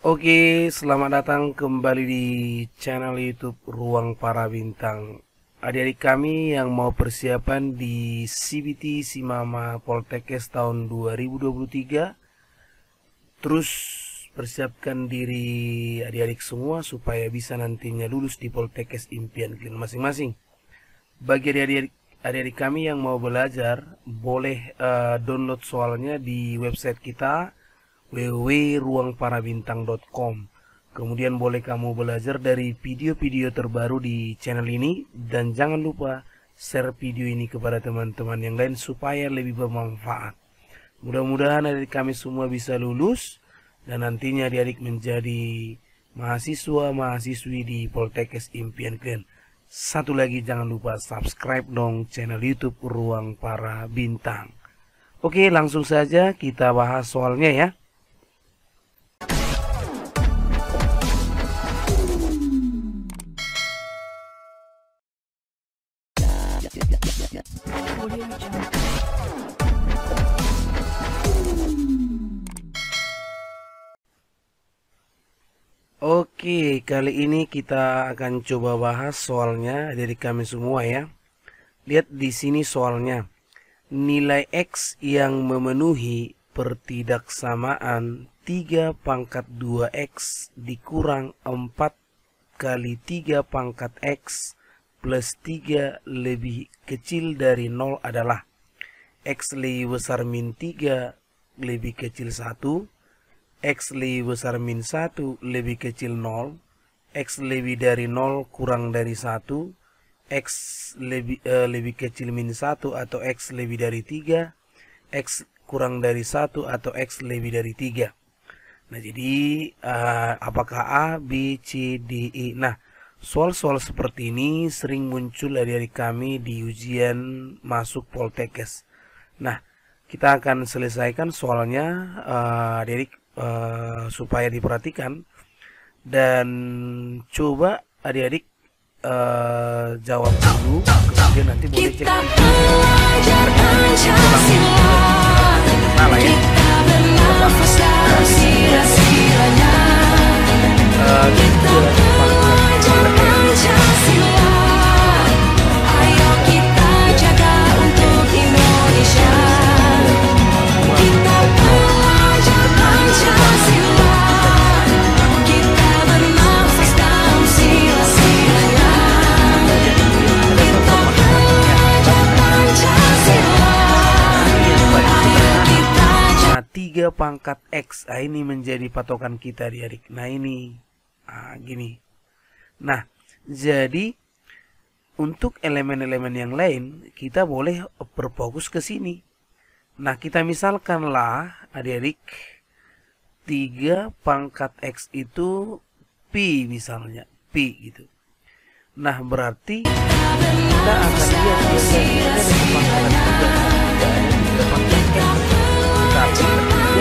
Oke, selamat datang kembali di channel YouTube Ruang Para Bintang. Adik-adik kami yang mau persiapan di CBT Simama Poltekkes tahun 2023, terus persiapkan diri adik-adik semua supaya bisa nantinya lulus di Poltekkes impian kalian masing-masing. Bagi adik-adik adik-adik kami yang mau belajar, boleh uh, download soalnya di website kita www.ruangparabintang.com. Kemudian boleh kamu belajar dari video-video terbaru di channel ini dan jangan lupa share video ini kepada teman-teman yang lain supaya lebih bermanfaat. Mudah-mudahan adik kami semua bisa lulus dan nantinya adik-adik menjadi mahasiswa-mahasiswi di Poltekkes Impian Klien Satu lagi jangan lupa subscribe dong channel YouTube Ruang Para Bintang. Oke, langsung saja kita bahas soalnya ya. Oke, kali ini kita akan coba bahas soalnya dari kami semua ya. Lihat di sini soalnya. Nilai X yang memenuhi pertidaksamaan 3 pangkat 2X dikurang 4 kali 3 pangkat X plus 3 lebih kecil dari 0 adalah X lebih besar min 3 lebih kecil 1 X lebih besar min 1 lebih kecil 0, X lebih dari 0 kurang dari 1, X lebih, uh, lebih kecil min 1 atau X lebih dari 3, X kurang dari 1 atau X lebih dari 3. Nah, jadi uh, apakah A, B, C, D, E? Nah, soal-soal seperti ini sering muncul dari, dari kami di ujian masuk Poltekkes. Nah, kita akan selesaikan soalnya uh, dari Eh, supaya diperhatikan dan coba adik-adik uh, jawab dulu kemudian nanti boleh cek kita 3 pangkat X. Nah, ini menjadi patokan kita di adik Nah, ini. Nah, gini. Nah, jadi untuk elemen-elemen yang lain, kita boleh berfokus ke sini. Nah, kita misalkanlah adik-adik 3 pangkat X itu Pi misalnya. Pi gitu. Nah, berarti kita akan lihat dia, kita dia, dia, dia, Tetapi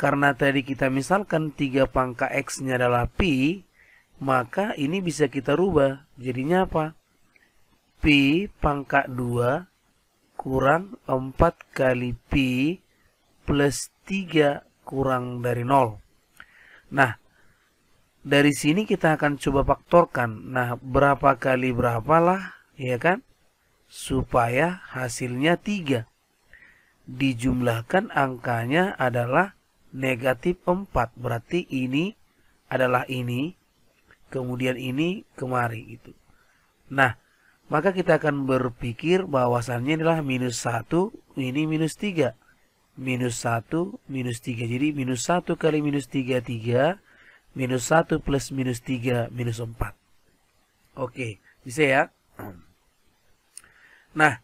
Karena tadi kita misalkan 3 pangka X-nya adalah Pi, maka ini bisa kita rubah. Jadinya apa? Pi pangka 2 kurang 4 kali Pi plus 3 kurang dari 0. Nah, dari sini kita akan coba faktorkan. Nah, berapa kali berapalah, ya kan? Supaya hasilnya 3. Dijumlahkan angkanya adalah negatif 4. Berarti ini adalah ini, kemudian ini kemari itu Nah, maka kita akan berpikir bahwasannya adalah minus 1, ini minus 3. Minus 1, minus 3. Jadi minus 1 kali minus 3, 3. Minus 1 plus minus 3, minus 4. Oke, bisa ya? Nah,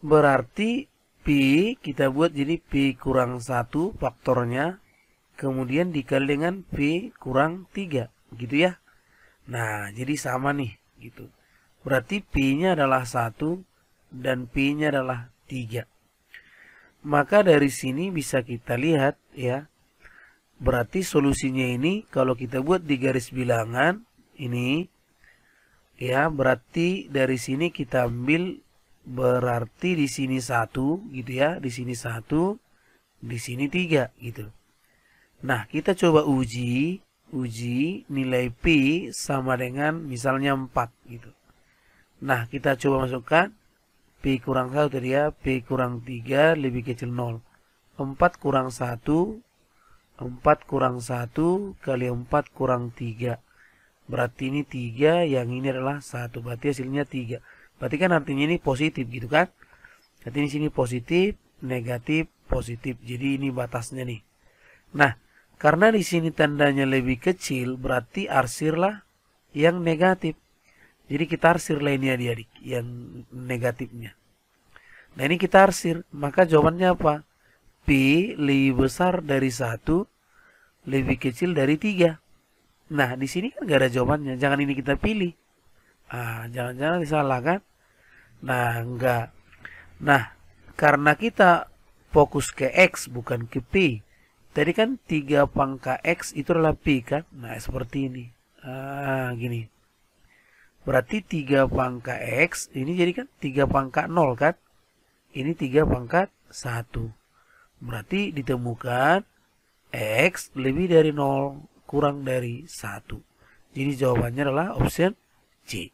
berarti P kita buat jadi p kurang satu faktornya. Kemudian dikali dengan p kurang tiga, Gitu ya. Nah, jadi sama nih. gitu. Berarti p nya adalah satu dan p nya adalah tiga. Maka dari sini bisa kita lihat ya. Berarti solusinya ini kalau kita buat di garis bilangan ini ya berarti dari sini kita ambil berarti di sini satu gitu ya di sini satu di sini tiga gitu nah kita coba uji uji nilai P sama dengan misalnya 4 gitu nah kita coba masukkan P kurang 1 tadi ya P kurang 3 lebih kecil 0 4 kurang 1 4 kurang 1 kali 4 kurang 3 berarti ini 3 yang ini adalah 1 berarti hasilnya 3 Berarti kan artinya ini positif gitu kan. Berarti di sini positif, negatif, positif. Jadi ini batasnya nih. Nah, karena di sini tandanya lebih kecil, berarti arsirlah yang negatif. Jadi kita arsir lainnya dia adik yang negatifnya. Nah ini kita arsir, maka jawabannya apa? P lebih besar dari satu, lebih kecil dari tiga. Nah di sini kan gak ada jawabannya, jangan ini kita pilih. Ah jangan-jangan disalah kan? Nah, enggak. Nah, karena kita fokus ke X bukan ke P. Tadi kan 3 pangka X itu adalah P kan? Nah, seperti ini. Ah, gini. Berarti 3 pangka X ini jadi kan 3 pangka 0 kan? Ini 3 pangka 1. Berarti ditemukan X lebih dari 0 kurang dari 1. Jadi jawabannya adalah option C.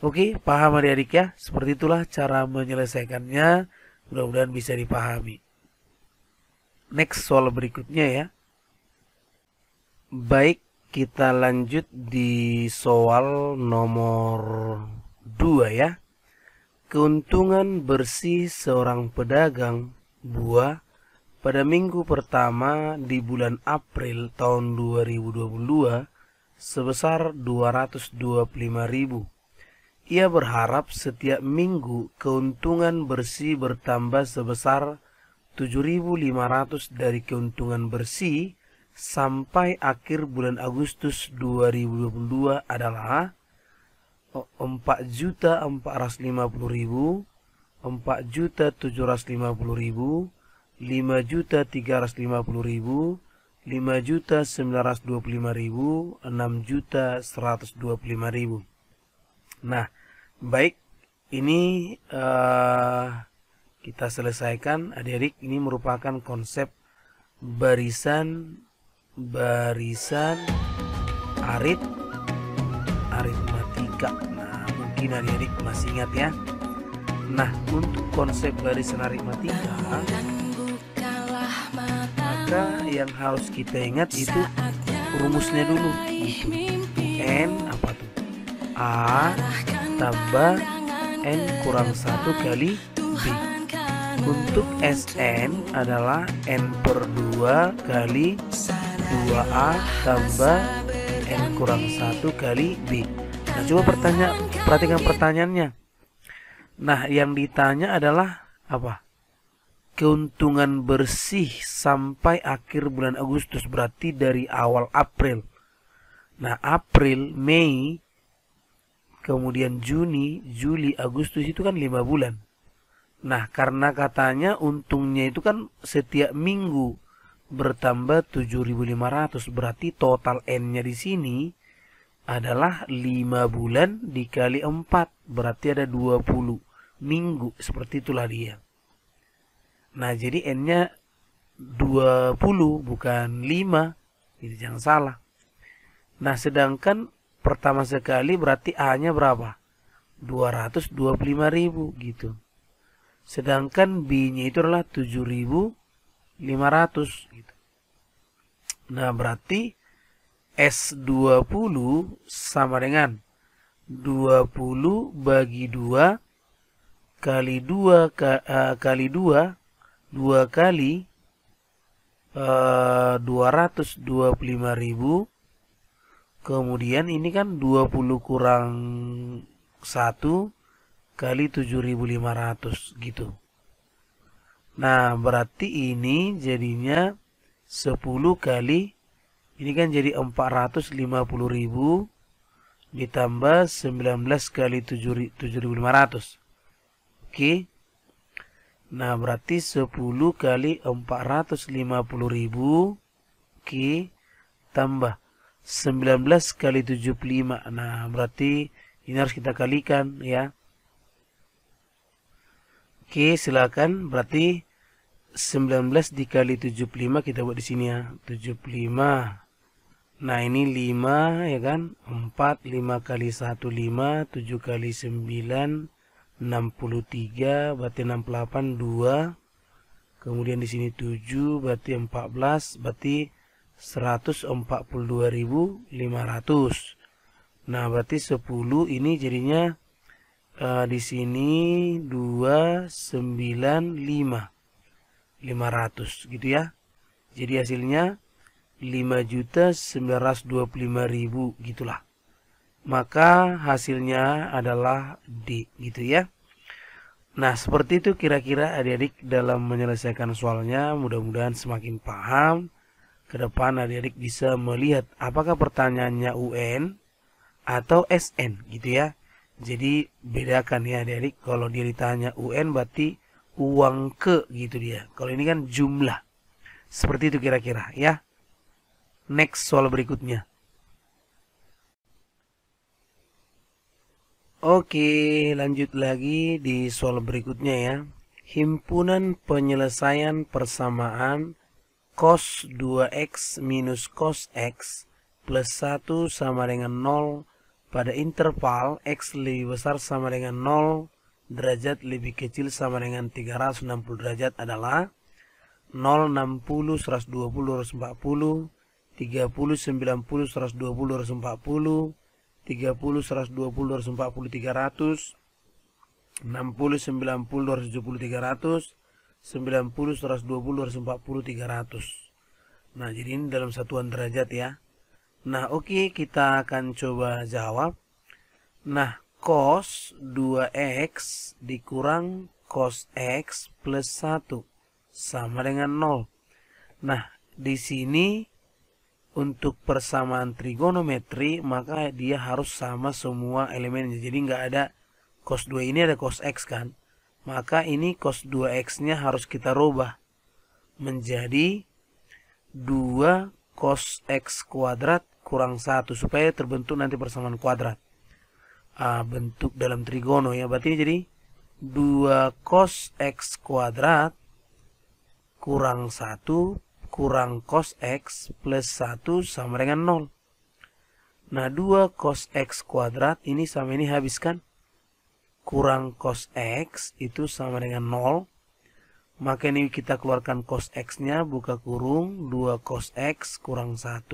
Oke, paham adik-adik ya? Seperti itulah cara menyelesaikannya. Mudah-mudahan bisa dipahami. Next soal berikutnya ya. Baik, kita lanjut di soal nomor 2 ya. Keuntungan bersih seorang pedagang buah pada minggu pertama di bulan April tahun 2022 sebesar 225.000 ia berharap setiap minggu keuntungan bersih bertambah sebesar 7.500 dari keuntungan bersih sampai akhir bulan Agustus 2022 adalah 4.450.000, 4.750.000, 5.350.000, 5.925.000, 6.125.000. Nah, Baik, ini uh, kita selesaikan adik-adik ini merupakan konsep barisan barisan arit aritmatika nah mungkin adik-adik masih ingat ya nah untuk konsep barisan aritmatika maka yang harus kita ingat itu rumusnya dulu Itu. n apa tuh a tambah N kurang 1 kali B Untuk SN adalah N per 2 kali 2A tambah N kurang 1 kali B Nah coba pertanya, perhatikan pertanyaannya Nah yang ditanya adalah apa? Keuntungan bersih sampai akhir bulan Agustus Berarti dari awal April Nah April, Mei, kemudian Juni, Juli, Agustus itu kan lima bulan. Nah, karena katanya untungnya itu kan setiap minggu bertambah 7.500, berarti total N-nya di sini adalah lima bulan dikali empat berarti ada 20 minggu, seperti itulah dia. Nah, jadi N-nya 20 bukan 5. Jadi jangan salah. Nah, sedangkan pertama sekali berarti A-nya berapa? 225.000 gitu. Sedangkan B-nya itu adalah 7.500 gitu. Nah, berarti S20 sama dengan 20 bagi 2 kali 2 eh, kali 2 2 kali eh, uh, 225.000 Kemudian ini kan 20 kurang 1 kali 7500 gitu. Nah, berarti ini jadinya 10 kali ini kan jadi 450.000 ditambah 19 kali 7500. Oke. Nah, berarti 10 kali 450.000 oke tambah 19 kali 75. Nah, berarti ini harus kita kalikan ya. Oke, silakan. Berarti 19 dikali 75 kita buat di sini ya. 75. Nah ini 5 ya kan 4, 5 kali 1, 5 7 kali 9 63 berarti 68, 2 Kemudian di sini 7 berarti 14 berarti 142.500 nah berarti 10 ini jadinya uh, di sini 295 500 gitu ya jadi hasilnya 5.925.000 gitulah maka hasilnya adalah D gitu ya Nah seperti itu kira-kira adik-adik dalam menyelesaikan soalnya mudah-mudahan semakin paham ke depan adik-adik bisa melihat apakah pertanyaannya UN atau SN gitu ya. Jadi bedakan ya adik-adik kalau dia ditanya UN berarti uang ke gitu dia. Kalau ini kan jumlah. Seperti itu kira-kira ya. Next soal berikutnya. Oke, lanjut lagi di soal berikutnya ya. Himpunan penyelesaian persamaan cos 2x minus cos x plus 1 sama dengan 0 pada interval x lebih besar sama dengan 0 derajat lebih kecil sama dengan 360 derajat adalah 0, 60, 120, 140, 30, 90, 120, 140, 30, 120, 140, 300, 60, 90, 170, 300, 90, 120, 140, 300. Nah, jadi ini dalam satuan derajat ya. Nah, oke, okay, kita akan coba jawab. Nah, cos 2x dikurang cos x plus 1 sama dengan 0. Nah, di sini untuk persamaan trigonometri maka dia harus sama semua elemennya. Jadi nggak ada cos 2 ini ada cos x kan maka ini cos 2x-nya harus kita rubah menjadi 2 cos x kuadrat kurang 1 supaya terbentuk nanti persamaan kuadrat. Uh, bentuk dalam trigono ya. Berarti ini jadi 2 cos x kuadrat kurang 1 kurang cos x plus 1 sama dengan 0. Nah, 2 cos x kuadrat ini sama ini habiskan kurang cos X itu sama dengan 0. Maka ini kita keluarkan cos X-nya, buka kurung, 2 cos X kurang 1.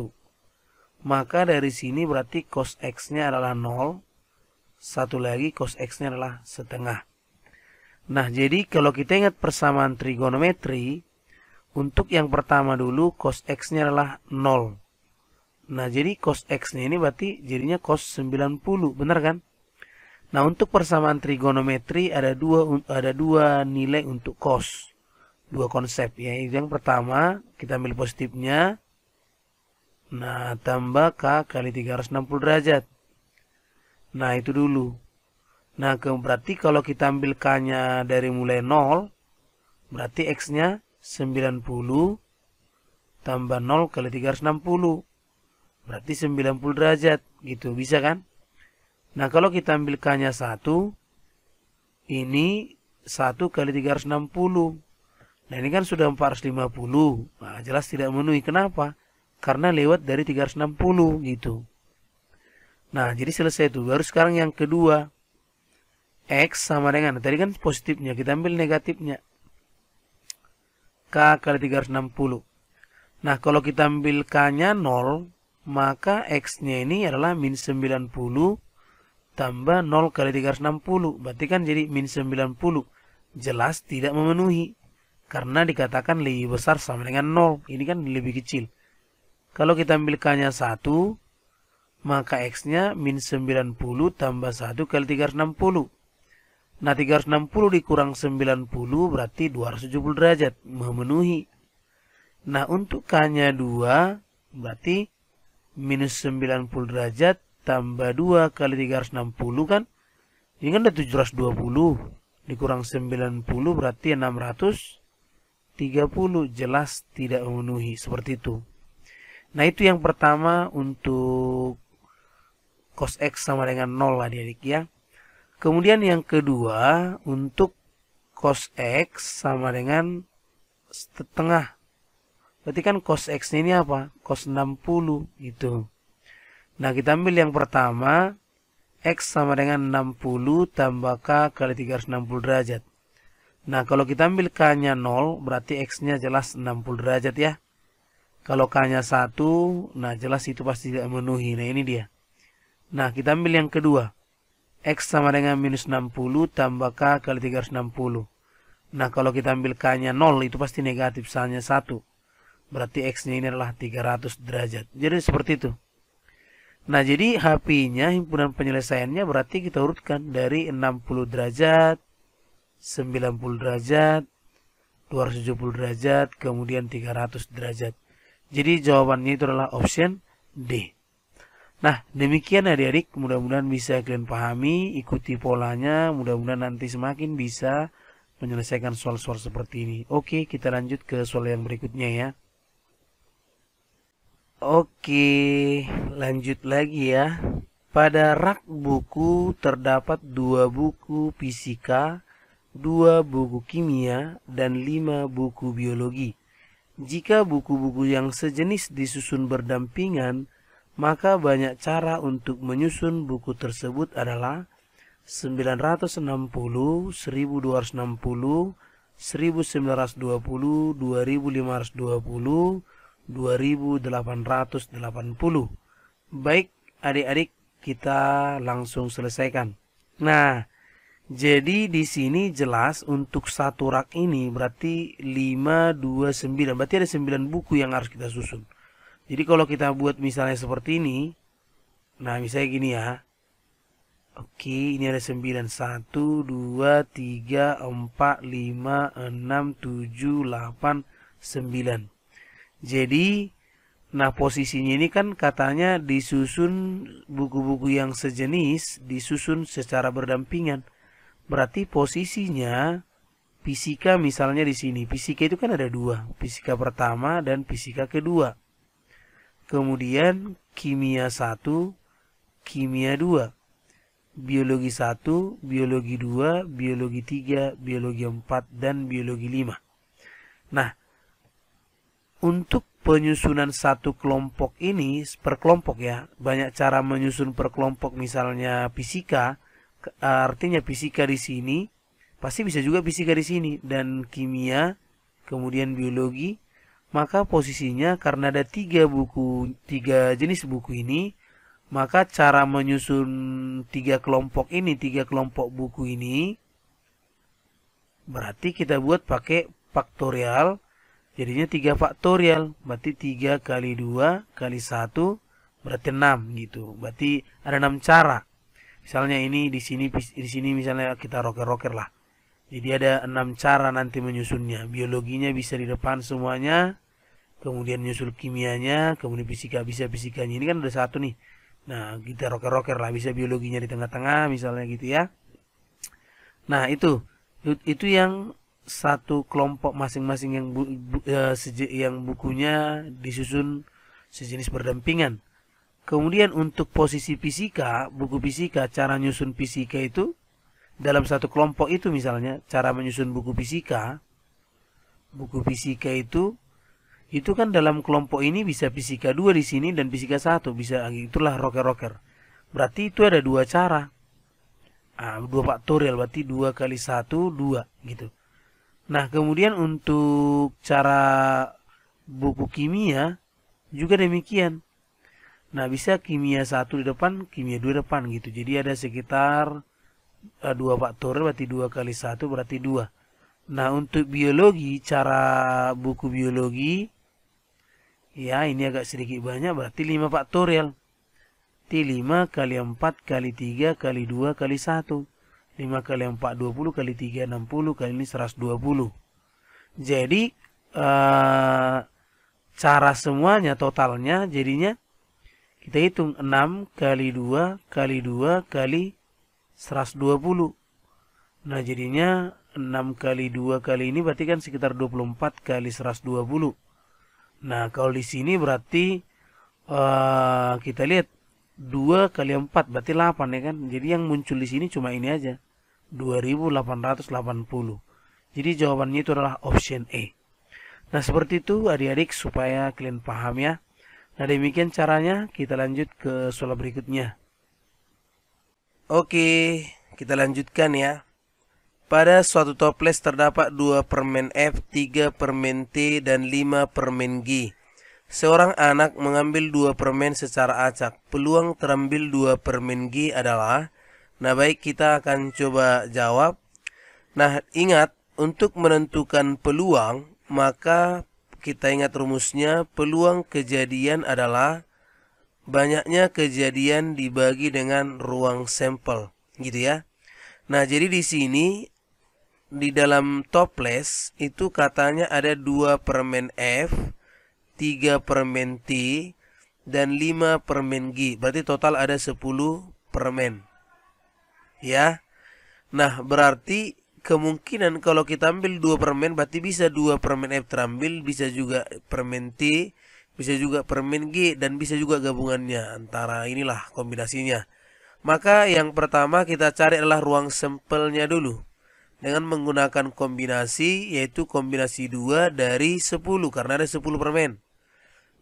Maka dari sini berarti cos X-nya adalah 0. Satu lagi cos X-nya adalah setengah. Nah, jadi kalau kita ingat persamaan trigonometri, untuk yang pertama dulu cos X-nya adalah 0. Nah, jadi cos X-nya ini berarti jadinya cos 90, benar kan? Nah, untuk persamaan trigonometri ada dua ada dua nilai untuk cos. Dua konsep ya. Yang pertama, kita ambil positifnya. Nah, tambah K kali 360 derajat. Nah, itu dulu. Nah, ke, berarti kalau kita ambil K-nya dari mulai 0, berarti X-nya 90 tambah 0 kali 360. Berarti 90 derajat, gitu. Bisa kan? Nah, kalau kita ambil k satu 1, ini 1 kali puluh Nah, ini kan sudah 450. Nah, jelas tidak memenuhi. Kenapa? Karena lewat dari tiga ratus enam puluh gitu. Nah, jadi selesai itu. Baru sekarang yang kedua. X sama dengan, nah, tadi kan positifnya, kita ambil negatifnya. K kali 360. Nah, kalau kita ambil K-nya 0, maka X-nya ini adalah min 90 tambah 0 kali 360 berarti kan jadi min 90 jelas tidak memenuhi karena dikatakan lebih besar sama dengan 0 ini kan lebih kecil kalau kita ambil k nya 1 maka x nya min 90 tambah 1 kali 360 nah 360 dikurang 90 berarti 270 derajat memenuhi nah untuk k nya 2 berarti minus 90 derajat tambah 2 kali 360 kan ini kan ada 720 dikurang 90 berarti 630 jelas tidak memenuhi seperti itu nah itu yang pertama untuk cos x sama dengan 0 lah adik ya kemudian yang kedua untuk cos x sama dengan setengah berarti kan cos x ini apa cos 60 gitu Nah, kita ambil yang pertama, X sama dengan 60 tambah K kali 360 derajat. Nah, kalau kita ambil K-nya 0, berarti X-nya jelas 60 derajat ya. Kalau K-nya 1, nah jelas itu pasti tidak memenuhi. Nah, ini dia. Nah, kita ambil yang kedua. X sama dengan minus 60 tambah K kali 360. Nah, kalau kita ambil K-nya 0, itu pasti negatif, soalnya 1. Berarti X-nya ini adalah 300 derajat. Jadi seperti itu. Nah, jadi HP-nya himpunan penyelesaiannya berarti kita urutkan dari 60 derajat, 90 derajat, 270 derajat, kemudian 300 derajat. Jadi jawabannya itu adalah option D. Nah, demikian adik-adik, mudah-mudahan bisa kalian pahami, ikuti polanya, mudah-mudahan nanti semakin bisa menyelesaikan soal-soal seperti ini. Oke, kita lanjut ke soal yang berikutnya ya. Oke, lanjut lagi ya. Pada rak buku terdapat dua buku fisika, dua buku kimia, dan lima buku biologi. Jika buku-buku yang sejenis disusun berdampingan, maka banyak cara untuk menyusun buku tersebut adalah 960, 1260, 1920, 2520, 2880. Baik, adik-adik, kita langsung selesaikan. Nah, jadi di sini jelas untuk satu rak ini berarti 529. Berarti ada 9 buku yang harus kita susun. Jadi kalau kita buat misalnya seperti ini. Nah, misalnya gini ya. Oke, ini ada 9. 1, 2, 3, 4, 5, 6, 7, 8, 9. Jadi, nah posisinya ini kan katanya disusun buku-buku yang sejenis disusun secara berdampingan. Berarti posisinya fisika misalnya di sini. Fisika itu kan ada dua, fisika pertama dan fisika kedua. Kemudian kimia satu, kimia dua, biologi satu, biologi dua, biologi tiga, biologi empat dan biologi lima. Nah, untuk penyusunan satu kelompok ini per kelompok ya banyak cara menyusun per kelompok misalnya fisika artinya fisika di sini pasti bisa juga fisika di sini dan kimia kemudian biologi maka posisinya karena ada tiga buku tiga jenis buku ini maka cara menyusun tiga kelompok ini tiga kelompok buku ini berarti kita buat pakai faktorial Jadinya 3 faktorial, berarti 3 kali 2 kali 1 berarti 6 gitu. Berarti ada 6 cara. Misalnya ini di sini di sini misalnya kita roker-roker lah. Jadi ada enam cara nanti menyusunnya. Biologinya bisa di depan semuanya. Kemudian nyusul kimianya, kemudian fisika bisa fisikanya. Ini kan ada satu nih. Nah, kita roker-roker lah bisa biologinya di tengah-tengah misalnya gitu ya. Nah, itu itu yang satu kelompok masing-masing yang bu, bu, ya, seje, yang bukunya disusun sejenis berdampingan. Kemudian untuk posisi fisika, buku fisika, cara nyusun fisika itu dalam satu kelompok itu misalnya cara menyusun buku fisika, buku fisika itu itu kan dalam kelompok ini bisa fisika dua di sini dan fisika satu bisa itulah rocker-rocker. Berarti itu ada dua cara. Nah, dua faktorial berarti dua kali satu dua gitu. Nah, kemudian untuk cara buku kimia juga demikian. Nah, bisa kimia satu di depan, kimia dua di depan gitu. Jadi ada sekitar eh, dua faktor berarti dua kali satu berarti dua. Nah, untuk biologi cara buku biologi ya ini agak sedikit banyak berarti 5 faktorial. T5 kali 4 kali 3 kali 2 kali 1. 5 kali 4 20 kali 3 60 kali ini 120 jadi ee, eh, cara semuanya totalnya jadinya kita hitung 6 kali 2 kali 2 kali 120 nah jadinya 6 kali 2 kali ini berarti kan sekitar 24 kali 120. Nah, kalau di sini berarti ee, eh, kita lihat 2 kali 4 berarti 8 ya kan. Jadi yang muncul di sini cuma ini aja. 2880. Jadi jawabannya itu adalah option E. Nah seperti itu adik-adik supaya kalian paham ya. Nah demikian caranya kita lanjut ke soal berikutnya. Oke kita lanjutkan ya. Pada suatu toples terdapat 2 permen F, 3 permen T, dan 5 permen G. Seorang anak mengambil 2 permen secara acak. Peluang terambil 2 permen G adalah Nah, baik kita akan coba jawab. Nah, ingat untuk menentukan peluang, maka kita ingat rumusnya peluang kejadian adalah banyaknya kejadian dibagi dengan ruang sampel, gitu ya. Nah, jadi di sini di dalam toples itu katanya ada 2 permen F, 3 permen T, dan 5 permen G. Berarti total ada 10 permen ya. Nah, berarti kemungkinan kalau kita ambil dua permen berarti bisa dua permen F terambil bisa juga permen T bisa juga permen G dan bisa juga gabungannya antara inilah kombinasinya maka yang pertama kita cari adalah ruang sampelnya dulu dengan menggunakan kombinasi yaitu kombinasi 2 dari 10 karena ada 10 permen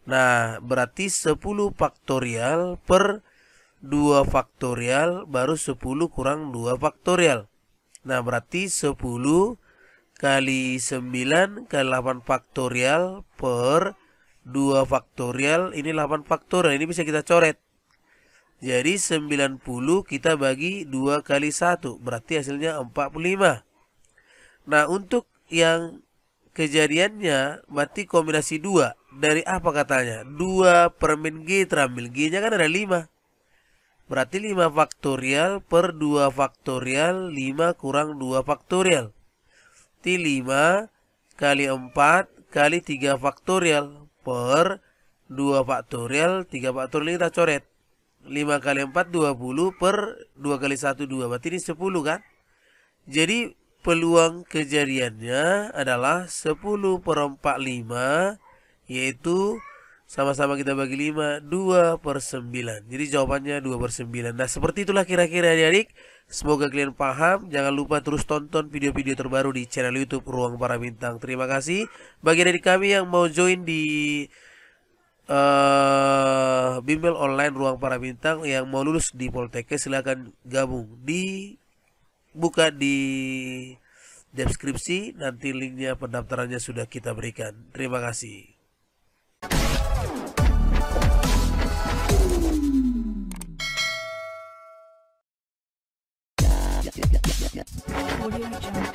nah berarti 10 faktorial per 2 faktorial baru 10 kurang 2 faktorial. Nah, berarti 10 kali 9 kali 8 faktorial per 2 faktorial ini 8 faktorial ini bisa kita coret. Jadi 90 kita bagi 2 kali 1 berarti hasilnya 45. Nah, untuk yang kejadiannya berarti kombinasi 2 dari apa katanya? 2 permen G terambil G-nya kan ada 5. Berarti 5 faktorial per 2 faktorial 5 kurang 2 faktorial. Berarti 5 kali 4 kali 3 faktorial per 2 faktorial 3 faktorial kita coret. 5 kali 4 20 per 2 kali 1 2 berarti ini 10 kan? Jadi peluang kejadiannya adalah 10 per 4 5 yaitu 10 sama-sama kita bagi 5, 2 per 9. Jadi jawabannya 2 per 9. Nah seperti itulah kira-kira adik-adik. Semoga kalian paham. Jangan lupa terus tonton video-video terbaru di channel YouTube Ruang Para Bintang. Terima kasih. Bagi dari kami yang mau join di uh, bimbel online Ruang Para Bintang yang mau lulus di Poltekkes silahkan gabung di buka di deskripsi nanti linknya pendaftarannya sudah kita berikan. Terima kasih. Audio Jungle.